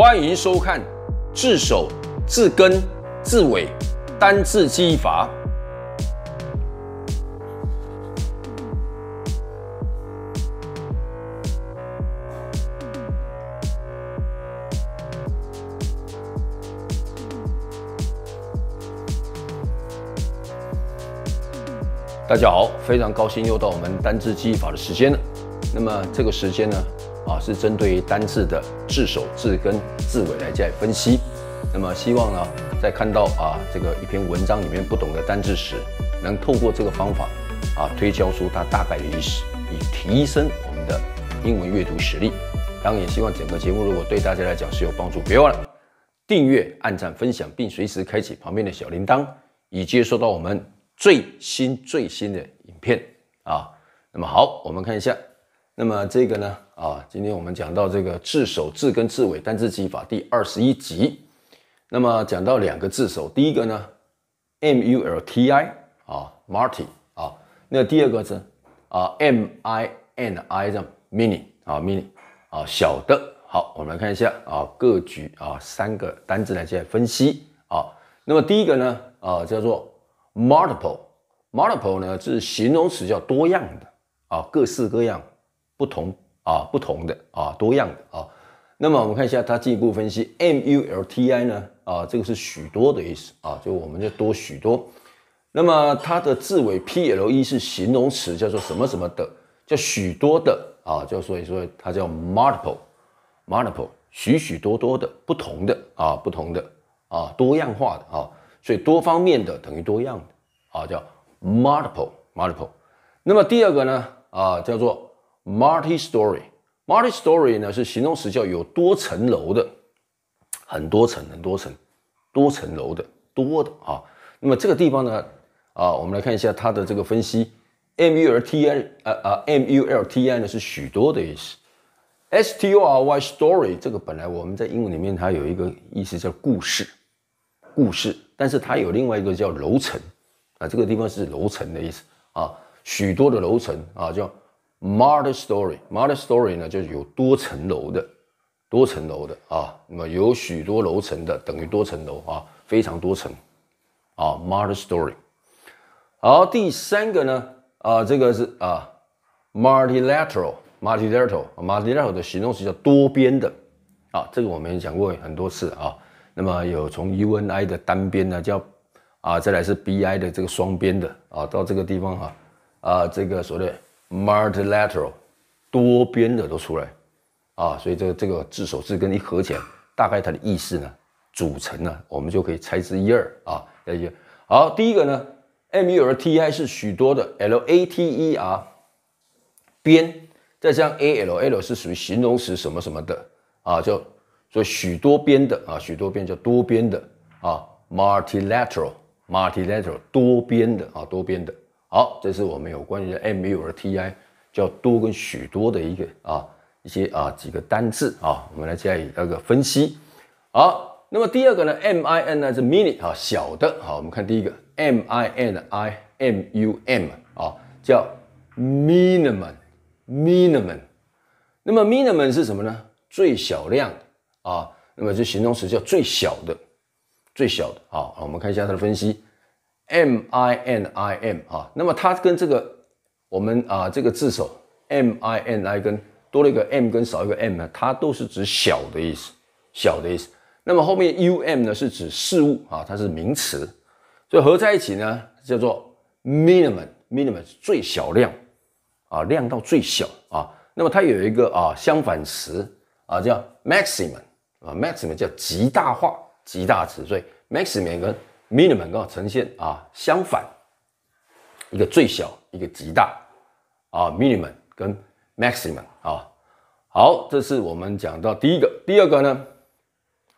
欢迎收看《自首、自根、自尾、单字记忆法》。大家好，非常高兴又到我们单字记忆法的时间了。那么这个时间呢，啊，是针对于单字的字首、字根、字尾来加以分析。那么希望呢，在看到啊这个一篇文章里面不懂的单字时，能透过这个方法，啊，推敲出它大概的意思，以提升我们的英文阅读实力。当然，也希望整个节目如果对大家来讲是有帮助，别忘了订阅、按赞、分享，并随时开启旁边的小铃铛，以接收到我们最新最新的影片。啊，那么好，我们看一下。那么这个呢？啊，今天我们讲到这个字首、字根、字尾单字忆法第二十一集。那么讲到两个字首，第一个呢，M U L T I 啊，multi 啊，那第二个字啊，M I N I 的 mini 啊，mini 啊，小的。好，我们来看一下啊，各举啊三个单字来进行分析啊。那么第一个呢，啊，叫做 multiple，multiple 呢是形容词，叫多样的啊，各式各样。不同啊，不同的啊，多样的啊。那么我们看一下它进一步分析，multi 呢啊，这个是许多的意思啊，就我们就多许多。那么它的字尾 ple 是形容词，叫做什么什么的，叫许多的啊，就所以说它叫 multiple，multiple，许许多多的，不同的啊，不同的啊，多样化的啊，所以多方面的等于多样的啊，叫 multiple，multiple。那么第二个呢啊，叫做 Multi story，multi story 呢是形容词，叫有多层楼的，很多层的，多层，多层楼的，多的啊。那么这个地方呢，啊，我们来看一下它的这个分析。Multi，呃呃，multi 呢是许多的意思。Story，story 这个本来我们在英文里面它有一个意思叫故事，故事，但是它有另外一个叫楼层啊，这个地方是楼层的意思啊，许多的楼层啊叫。Multi-story, multi-story 呢就是有多层楼的，多层楼的啊，那么有许多楼层的等于多层楼啊，非常多层啊，multi-story。好，第三个呢，啊，这个是啊，multi-lateral, multi-lateral, multi-lateral 的形容词叫多边的啊，这个我们也讲过很多次啊，那么有从 U-N-I 的单边呢叫啊，再来是 B-I 的这个双边的啊，到这个地方哈啊，这个所谓 Multi-lateral，多边的都出来，啊，所以这这个字首字根一合起来，大概它的意思呢，组成呢，我们就可以猜之一二啊。好，第一个呢，multi 是许多的 l a t e r 边，再上 all 是属于形容词什么什么的啊，叫所以许多边的啊，许多边叫多边的啊，multi-lateral，multi-lateral 多边的啊，多边的。好，这是我们有关于 multi 叫多跟许多的一个啊一些啊几个单字啊，我们来加以那个分析。好，那么第二个呢，min 呢是 mini 啊小的。好，我们看第一个 min imum 啊，叫 minimum minimum。那么 minimum 是什么呢？最小量啊，那么就形容词叫最小的，最小的啊。我们看一下它的分析。m i n i m 啊，那么它跟这个我们啊这个字首 m i n i 跟多了一个 m 跟少一个 m 呢，它都是指小的意思，小的意思。那么后面 u m 呢是指事物啊，它是名词，所以合在一起呢叫做 minimum，minimum 是最小量啊，量到最小啊。那么它有一个啊相反词啊叫 maximum 啊，maximum 叫极大化、极大值。所以 maximum 跟 minimum 好呈现啊，相反，一个最小，一个极大，啊，minimum 跟 maximum 啊，好，这是我们讲到第一个，第二个呢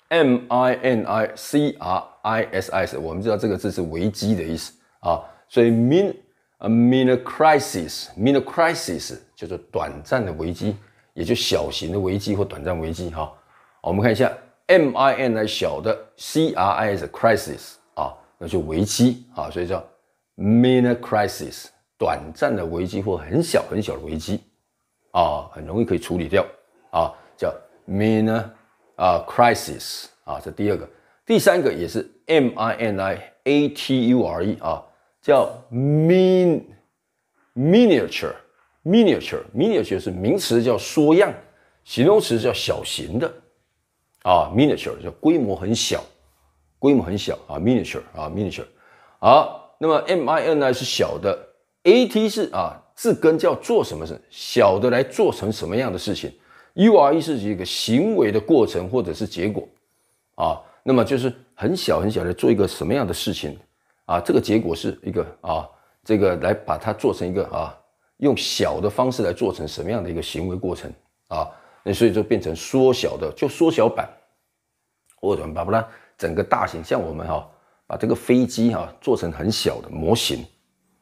，minicrisis，我们知道这个字是危机的意思啊，所以 min 呃 m i n a c r i s i s m i n a c r i s i s 就是短暂的危机，也就小型的危机或短暂危机哈，我们看一下 mini 小的 crisis，crisis。那就危机啊，所以叫 minor crisis，短暂的危机或很小很小的危机啊，很容易可以处理掉啊，叫 minor 啊 crisis 啊，这第二个，第三个也是 miniatur e 啊，叫 m i n miniature miniature miniature 是名词叫缩样，形容词叫小型的啊，miniature 叫规模很小。规模很小啊，miniature 啊，miniature。好，那么 mini 是小的，at 是啊，字根叫做什么是小的来做成什么样的事情？ure 是一个行为的过程或者是结果啊。那么就是很小很小的做一个什么样的事情啊？这个结果是一个啊，这个来把它做成一个啊，用小的方式来做成什么样的一个行为过程啊？那所以说变成缩小的，就缩小版，我转吧吧拉。整个大型像我们哈，把这个飞机哈做成很小的模型，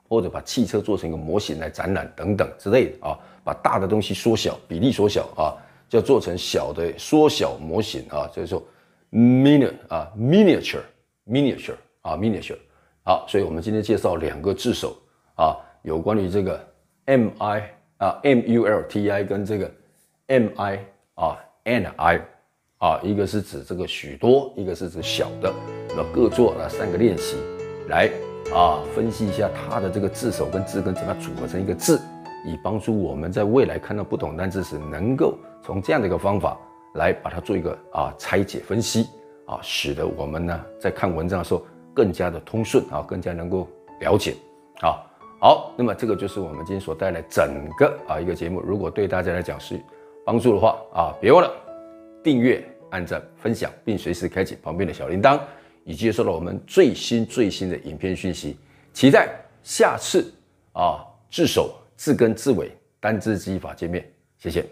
或者把汽车做成一个模型来展览等等之类的啊，把大的东西缩小比例缩小啊，叫做成小的缩小模型啊，所以说，mini 啊，miniature，miniature 啊，miniature 啊，所以我们今天介绍两个字首啊，有关于这个 m i 啊，m u l t i 跟这个 m i 啊，n i。啊，一个是指这个许多，一个是指小的，那各做那三个练习来啊，分析一下它的这个字首跟字根怎样组合成一个字，以帮助我们在未来看到不同单字时，能够从这样的一个方法来把它做一个啊拆解分析啊，使得我们呢在看文章的时候更加的通顺啊，更加能够了解啊。好，那么这个就是我们今天所带来整个啊一个节目。如果对大家来讲是帮助的话啊，别忘了。订阅、按赞、分享，并随时开启旁边的小铃铛，以接收到我们最新最新的影片讯息。期待下次啊，自首、自根、自尾，单只鸡法见面，谢谢。